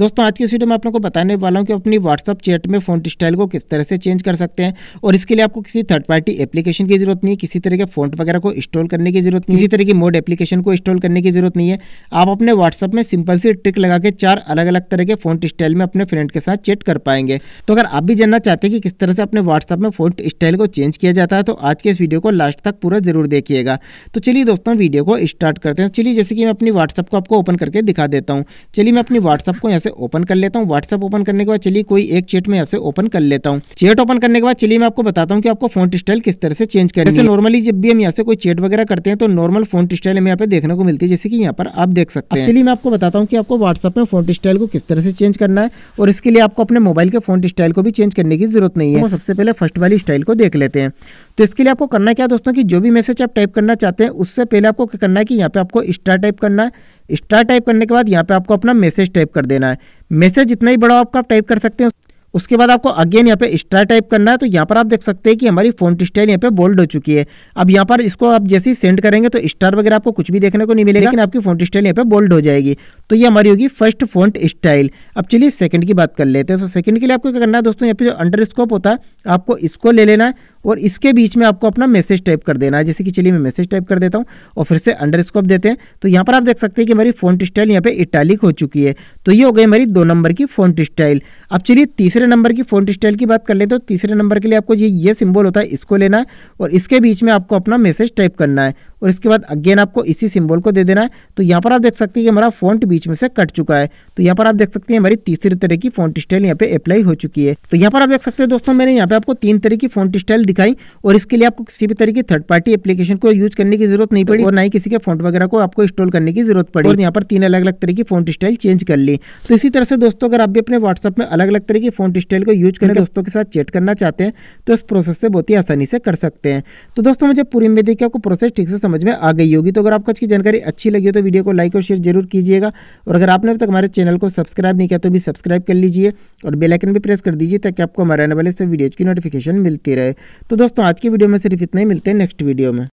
दोस्तों आज की इस वीडियो में आप लोगों को बताने वाला हूँ कि अपनी व्हाट्सअप चैट में फ़ोन स्टाइल को किस तरह से चेंज कर सकते हैं और इसके लिए आपको किसी थर्ड पार्टी एप्लीकेशन की जरूरत नहीं किसी तरह के फ़ोन वगैरह को इंस्टॉल करने की जरूरत नहीं किसी तरह की मोड एप्लीकेशन को इंस्टॉल करने की जरूरत नहीं है आप अपने व्हाट्सअप में सिंपल सी ट्रिक लगा के चार अलग अलग तरह के फ़ोन स्टाइल में अपने फ्रेंड के साथ चेट कर पाएंगे तो अगर आप भी जानना चाहते हैं कि किस तरह से अपने व्हाट्सअप में फ़ोन स्टाइल को चेंज किया जाता है तो आज के इस वीडियो को लास्ट तक पूरा जरूर देखिएगा तो चलिए दोस्तों वीडियो को स्टार्ट करते हैं चलिए जैसे कि मैं अपनी व्हाट्सअप को आपको ओपन करके दिखा देता हूँ चलिए मैं अपनी व्हाट्सअप को यहाँ से ओपन कर लेता हूँ व्हाट्सअप ओपन करने के बाद चलिए कोई एक चेट में यहाँ से ओपन कर लेता हूँ चेट ओपन करने के बाद चलिए मैं आपको बताता हूँ कि आपको फोन स्टाइल किस तरह से चेंज करें जैसे नॉर्मली जब भी हम यहाँ से कोई चेट वगैरह करते हैं तो नॉर्मल फोन स्टाइल हमें यहाँ पे देखने को मिलती है जैसे कि यहाँ पर आप देख सकते हैं चलिए मैं आपको बताता हूँ कि आपको व्हाट्सअप में फोन स्टाइल को किस तरह से चेंज करना है और इसके लिए आपको अपने मोबाइल के फोन स्टाइल को भी चेंज करने की जरूरत नहीं है तो सबसे पहले फर्स्ट वाली स्टाइल को देख लेते हैं तो इसके लिए आपको करना क्या दोस्तों कि जो भी मैसेज आप टाइप करना चाहते हैं उससे पहले आपको क्या करना है कि यहाँ पे आपको स्टार टाइप करना है स्टार टाइप करने के बाद यहाँ पे आपको अपना मैसेज टाइप कर देना है मैसेज जितना ही बड़ा आपका आप टाइप कर सकते हैं उसके बाद आपको अगेन यहाँ पे स्टार टाइप करना है तो यहाँ पर आप देख सकते हैं कि हमारी फोन स्टाइल यहाँ पे बोल्ड हो चुकी है अब यहाँ पर इसको आप जैसे ही सेंड करेंगे तो स्टार वगैरह आपको कुछ भी देखने को नहीं मिलेगा लेकिन आपकी फोन स्टाइल यहाँ पे बोल्ड हो जाएगी तो ये हमारी होगी फर्स्ट फोन स्टाइल अब चलिए सेकंड की बात कर लेते हैं तो सेकंड के लिए आपको क्या करना है दोस्तों यहाँ पे जो अंडर होता है आपको इसको ले लेना है और इसके बीच में आपको अपना मैसेज टाइप कर देना है जैसे कि चलिए मैं मैसेज टाइप कर देता हूँ और फिर से अंडर देते हैं तो यहाँ पर आप देख सकते हैं कि मेरी फोन स्टाइल यहाँ पे इटैलिक हो चुकी है तो ये हो गई मेरी दो नंबर की फोन स्टाइल अब चलिए तीसरे नंबर की फोन स्टाइल की बात कर लेते हैं तो तीसरे नंबर के लिए आपको ये ये सिम्बल होता है इसको लेना है और इसके बीच में आपको अपना मैसेज टाइप करना है और इसके बाद अगेन आपको इसी सिंबल को दे देना है तो यहाँ पर आप देख सकते हैं कि हमारा फॉन्ट बीच में से कट चुका है तो यहाँ पर आप देख सकते हैं हमारी तीसरी तरह की फॉन्ट स्टाइल यहाँ पे अप्लाई हो चुकी है तो यहाँ पर आप देख सकते हैं दोस्तों मैंने यहाँ पे आपको तीन तरह की फॉन्ट स्टाइल दिखाई और इसके लिए आपको किसी भी तरह की थर्ड पार्टी एप्लीकेशन को यूज करने की जरूरत नहीं पड़ी और ना ही किसी के फॉन्ट वगैरह को आपको इंस्टॉल करने की जरूरत पड़ी और यहाँ पर तीन अलग अलग तरह की फॉन्ट स्टाइल चेंज कर ली तो इसी तरह से दोस्तों अगर आप भी अपने व्हाट्सअप में अलग अलग तरह की फॉन्ट स्टाइल को यूज करें दोस्तों के साथ चेट करना चाहते हैं तो इस प्रोसेस से बहुत ही आसानी से कर सकते हैं तो दोस्तों मुझे पूरी उम्मीद है कि आपको प्रोसेस ठीक से समझ में आ गई होगी तो अगर आपको इसकी जानकारी अच्छी लगी हो तो वीडियो को लाइक और शेयर जरूर कीजिएगा और अगर आपने अब तक हमारे चैनल को सब्सक्राइब नहीं किया तो भी सब्सक्राइब कर लीजिए और बेलाइकन भी प्रेस कर दीजिए ताकि आपको हमारे आने वाले सब वीडियोज़ की नोटिफिकेशन मिलती रहे तो दोस्तों आज की वीडियो में सिर्फ इतना ही मिलते हैं नेक्स्ट वीडियो में